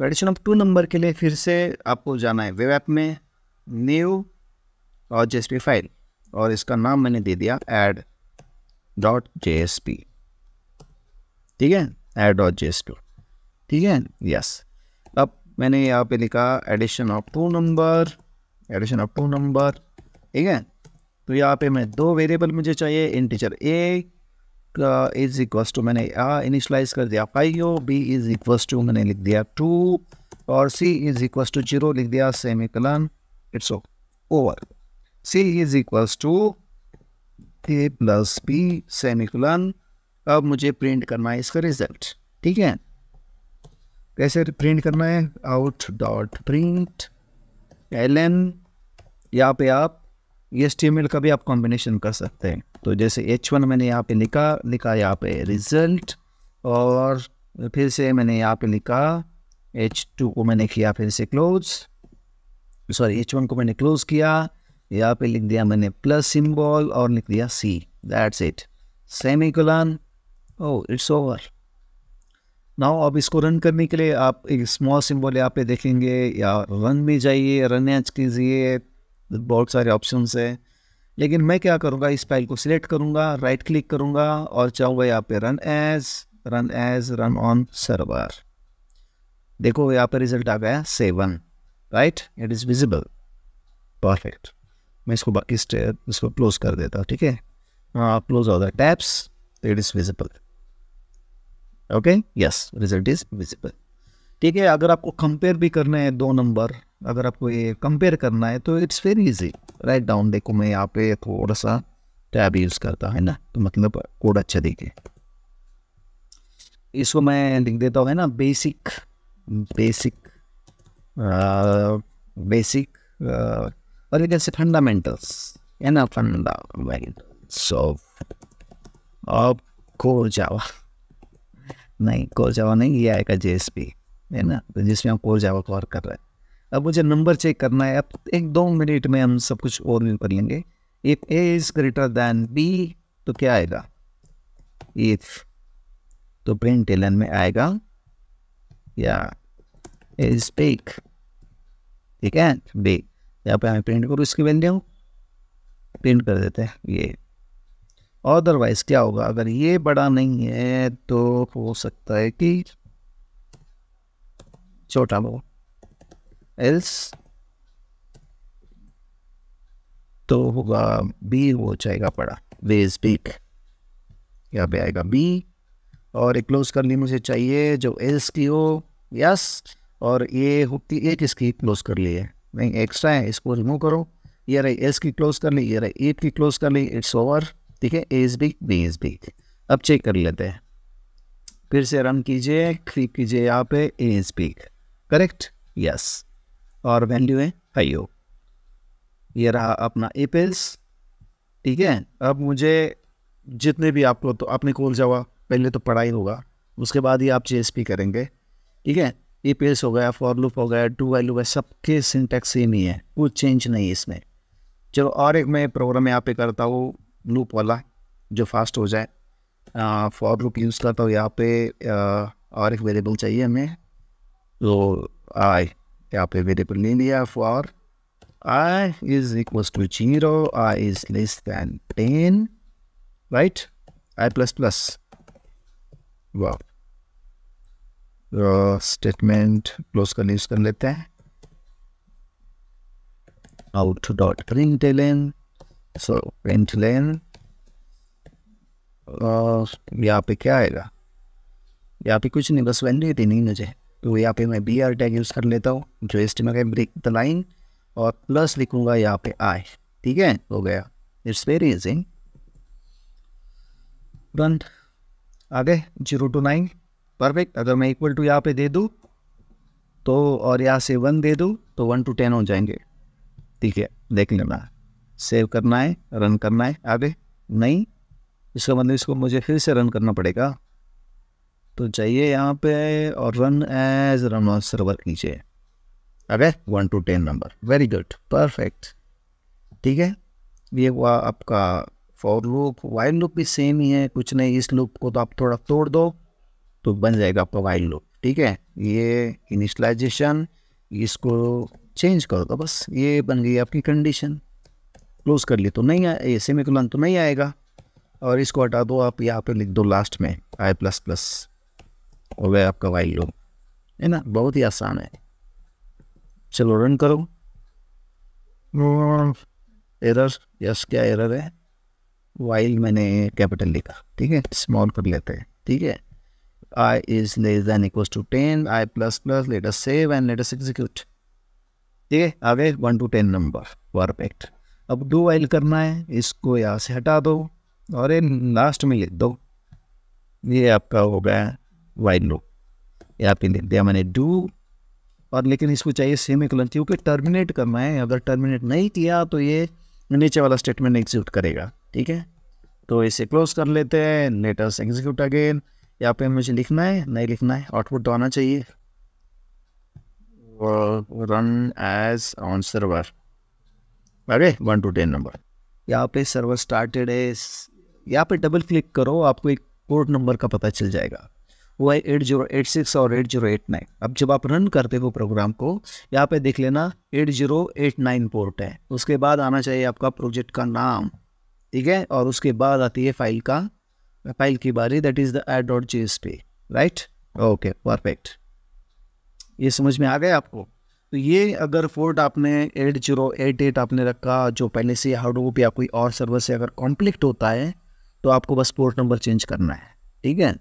वेडिशन of two number के लिए फिर से आपको जाना है वेब ऐप में न्यू और जे फाइल और इसका नाम मैंने दे दिया add dot J S P ठीक है एड डॉट जे एस ठीक है यस अब मैंने यहाँ पे लिखा addition of two number addition of two number ठीक है तो यहाँ पे मैं दो वेरिएबल मुझे चाहिए integer a is equals to मैंने यहाँ इनिशलाइज कर दिया five b is equals to मैंने लिख दिया टू और c is equals to zero लिख दिया semicolon it's over c is equals to a plus b semicolon अब मुझे प्रिंट करना है इसका रिजल्ट ठीक है कैसे प्रिंट करना है out dot print l n यहाँ पे आप एस का भी आप कॉम्बिनेशन कर सकते हैं तो जैसे एच वन मैंने यहाँ पे लिखा लिखा यहाँ पे रिजल्ट और फिर से मैंने यहाँ पे लिखा एच टू को मैंने किया फिर से क्लोज सॉरी एच वन को मैंने क्लोज किया यहाँ पे लिख दिया मैंने प्लस सिम्बॉल और लिख दिया c that's it semicolon o it's over now अब इसको रन करने के लिए आप एक स्मॉल सिम्बॉल यहाँ पे देखेंगे या रन भी जाइए रन एच कीजिए बहुत सारे ऑप्शंस हैं लेकिन मैं क्या करूँगा इस फाइल को सिलेक्ट करूँगा राइट क्लिक करूँगा और चाहूँगा यहाँ पे run as run as run on server देखो यहाँ पे रिजल्ट आ गया seven right it is visible perfect मैं इसको बाकी स्टेप इसको क्लोज कर देता हूँ ठीक है हाँ close all the tabs it is visible okay yes result is visible ठीक है अगर आपको कंपेयर भी करना है दो नंबर अगर आपको ये कंपेयर करना है तो it's very easy write down देखो मैं यहाँ पे थोड़ा सा टैब यूज़ करता है ना तो मतलब कोड अच्छा देखे इसको मैं लिख देता हूँ है ना बेसिक बेसिक बेसिक और ये जैसे फंडामेंटल्स है ना fundamentals of of core Java नहीं कोर जावा नहीं ये आएगा जे एस पी है ना तो जिसमें हम कोर जावा को वर्क कर रहे हैं अब मुझे नंबर चेक करना है अब एक दो मिनट में हम सब कुछ और भी कर लेंगे if A is greater than B तो क्या आएगा इफ तो प्रिंट एलन में आएगा या इज बिग ठीक है बिग यहाँ पे हमें प्रिंट करो इसकी वैल्यू प्रिंट कर देते हैं ये अदरवाइज क्या होगा अगर ये बड़ा नहीं है तो हो सकता है कि छोटा वो एल्स तो होगा बी हो जाएगा बड़ा वेज बिग यहाँ पे आएगा बी और एक क्लोज करनी मुझे चाहिए जो एल्स की हो यस और ये होती एक इसकी क्लोज कर ली है नहीं एक्स्ट्रा है इसको रिमूव करो ये रही एस की क्लोज कर ली ये रही एट की क्लोज कर ली इट्स ओवर ठीक है A is big B is B अब चेक कर लेते हैं फिर से रन कीजिए क्लिक कीजिए यहाँ पे ए इज़ करेक्ट यस और वैल्यू है आईओ ये रहा अपना एपेल्स ठीक है अब मुझे जितने भी आपको तो आपने कोल जावा पहले तो पढ़ाई होगा उसके बाद ही आप जे करेंगे ठीक है ए पी हो गया फॉर लूप हो गया टू वैल्यू है सबके सिंटेक्स सेम ही है कुछ चेंज नहीं है इसमें चलो और एक मैं प्रोग्राम यहाँ पे करता हूँ लूप वाला जो फास्ट हो जाए फॉर लूप यूज़ करता हूँ यहाँ पे आ, और एक वेरिएबल चाहिए हमें So i यहाँ पे वेरिएबल ले लिया for i is equals to zero i is less than ten right i plus plus wow statement close करने यूज कर लेते हैं out dot print ln so print ln यहाँ पे क्या आएगा यहाँ पे कुछ नहीं बस वैल्यू देनी मुझे तो यहाँ पे मैं बी आर टैग यूज़ कर लेता हूँ जो एस टी में ब्रेक द लाइन और प्लस लिखूँगा यहाँ पे आई ठीक है हो गया इट्स वेरी इजिंग तुरंत आगे जीरो टू नाइन परफेक्ट अगर मैं इक्वल टू यहाँ पे दे दूँ तो और यहाँ से वन दे दूँ तो वन टू टेन हो जाएंगे ठीक है देख लेना सेव करना है रन करना है आगे नहीं इसका मतलब इसको मुझे फिर से रन करना पड़ेगा तो जाइए यहाँ पे और रन एज रन सर्वर कीजिए अरे one two ten number very good perfect ठीक है ये हुआ आपका फॉर लुक वाइल लुक भी सेम ही है कुछ नहीं इस लुक को तो आप थोड़ा तोड़ दो तो बन जाएगा आपका वाइल लुक ठीक है ये इनिशलाइजेशन इसको चेंज कर दो बस ये बन गई आपकी कंडीशन क्लोज कर ली तो नहीं आए ये सेमिकुलन तो नहीं आएगा और इसको हटा दो आप यहाँ पे लिख दो लास्ट में आई प्लस प्लस और वह आपका वाइल लूप है ना बहुत ही आसान है चलो रन करो एरर यस क्या एरर है वाइल मैंने कैपिटल लिखा ठीक है स्मॉल कर लेते हैं ठीक है i is less than equals to ten i plus plus let us save and let ठीक है आ गए one two ten number perfect अब डू वाइल करना है इसको यहाँ से हटा दो और ये लास्ट में लिख दो ये आपका हो गया वाइड लूप या पे लिख दिया मैंने डू और लेकिन इसको चाहिए सेम इक्वलन क्योंकि टर्मिनेट करना है अगर टर्मिनेट नहीं किया तो ये नीचे वाला स्टेटमेंट एग्जीक्यूट करेगा ठीक है तो इसे क्लोज कर लेते हैं लेटर्स एग्जीक्यूट अगेन या पे मुझे लिखना है नहीं लिखना है आउटपुट तो आना चाहिए रन एज ऑन सर्वर अरे वन टू टेन नंबर यहाँ पे सर्वर स्टार्टेड है यहाँ पे डबल क्लिक करो आपको एक पोर्ट नंबर का पता चल जाएगा वो है एट जीरो एट सिक्स और एट जीरो एट नाइन अब जब आप रन करते हो प्रोग्राम को यहाँ पे देख लेना eight zero eight nine port है उसके बाद आना चाहिए आपका प्रोजेक्ट का नाम ठीक है और उसके बाद आती है फाइल का फाइल की बारी that is the at dot G S P right okay perfect ये समझ में आ गया आपको तो ये अगर फोर्ट आपने एट जीरो एट एट आपने रखा जो पहले से हार्ड कॉपी या कोई और सर्वर से अगर कॉन्फ्लिक्ट होता है तो आपको बस पोर्ट नंबर चेंज करना है ठीक है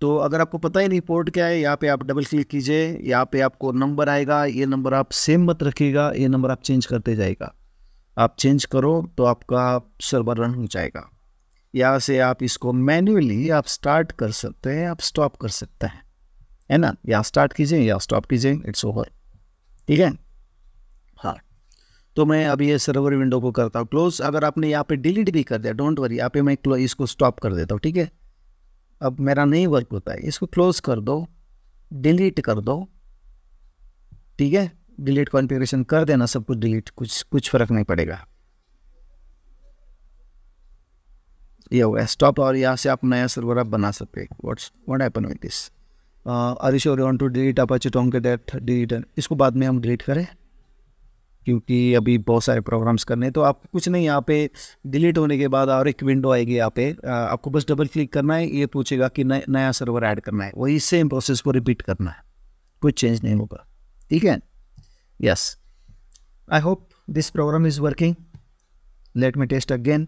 तो अगर आपको पता ही नहीं पोर्ट क्या है यहाँ पे आप डबल क्लिक कीजिए यहाँ पे आपको नंबर आएगा ये नंबर आप सेम मत रखिएगा ये नंबर आप चेंज करते जाएगा आप चेंज करो तो आपका सर्वर रन हो जाएगा यहाँ से आप इसको मैन्युअली आप स्टार्ट कर सकते हैं आप स्टॉप कर सकते हैं है ना या स्टार्ट कीजिए या स्टॉप कीजिए इट्स ओवर ठीक है हाँ तो मैं अभी ये सर्वर विंडो को करता हूँ क्लोज अगर आपने यहाँ पे डिलीट भी कर दिया डोंट वरी यहाँ पे मैं इसको स्टॉप कर देता हूँ ठीक है अब मेरा नहीं वर्क होता है इसको क्लोज कर दो डिलीट कर दो ठीक है डिलीट कॉन्फ़िगरेशन कर देना सब कुछ डिलीट कुछ कुछ फ़र्क नहीं पड़ेगा ये हो गया स्टॉप और यहाँ से आप नया सर्वर आप बना सकते what's what happen with this are you sure to delete Apache tong के डेट डिलीट इसको बाद में हम डिलीट करें क्योंकि अभी बहुत सारे प्रोग्राम्स करने हैं तो आप कुछ नहीं यहाँ पे डिलीट होने के बाद और एक विंडो आएगी यहाँ पे आपको बस डबल क्लिक करना है ये पूछेगा कि नया सर्वर ऐड करना है वही सेम प्रोसेस को रिपीट करना है कुछ चेंज नहीं होगा ठीक है yes I hope this program is working let me test again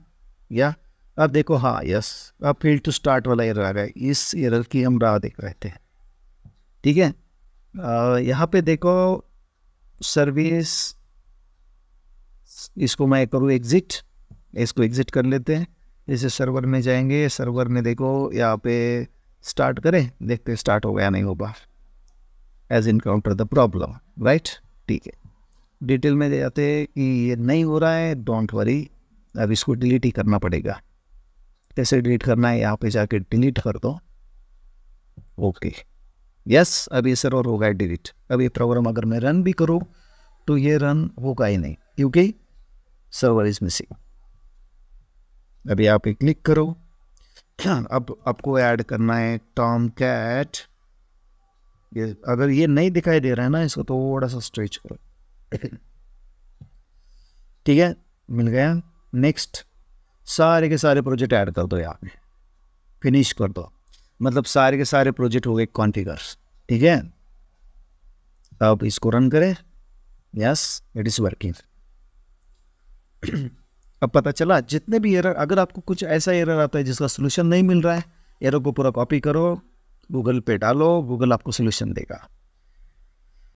या अब देखो हाँ यस अब फील्ड टू स्टार्ट वाला एरर आ गया इस एरर की हम राह देख रहे थे ठीक है यहाँ पे देखो सर्विस इसको मैं करूँ एग्जिट इसको एग्जिट कर लेते हैं जैसे सर्वर में जाएंगे सर्वर में देखो यहाँ पे स्टार्ट करें देखते स्टार्ट हो गया नहीं हो पा as encounter the problem right ठीक है डिटेल में जाते कि ये नहीं हो रहा है डोंट वरी अब इसको डिलीट ही करना पड़ेगा कैसे डिलीट करना है यहाँ पे जाके डिलीट कर दो ओके यस अब ये सर्वर होगा डिलीट अब ये प्रोग्राम अगर मैं रन भी करूँ तो ये रन होगा ही नहीं क्योंकि सर्वर इज मिसिंग अभी आप एक क्लिक करो अब आपको ऐड करना है टॉम कैट ये अगर ये नहीं दिखाई दे रहा है ना इसको तो थोड़ा सा स्ट्रेच करो ठीक है मिल गया नेक्स्ट सारे के सारे प्रोजेक्ट ऐड कर दो यहाँ पे फिनिश कर दो मतलब सारे के सारे प्रोजेक्ट हो गए कॉन्फ़िगर्स ठीक है अब इसको रन करें यस इट इज़ वर्किंग अब पता चला जितने भी एरर अगर आपको कुछ ऐसा एरर आता है जिसका सोल्यूशन नहीं मिल रहा है एरर को पूरा कॉपी करो गूगल पे डालो गूगल आपको सोल्यूशन देगा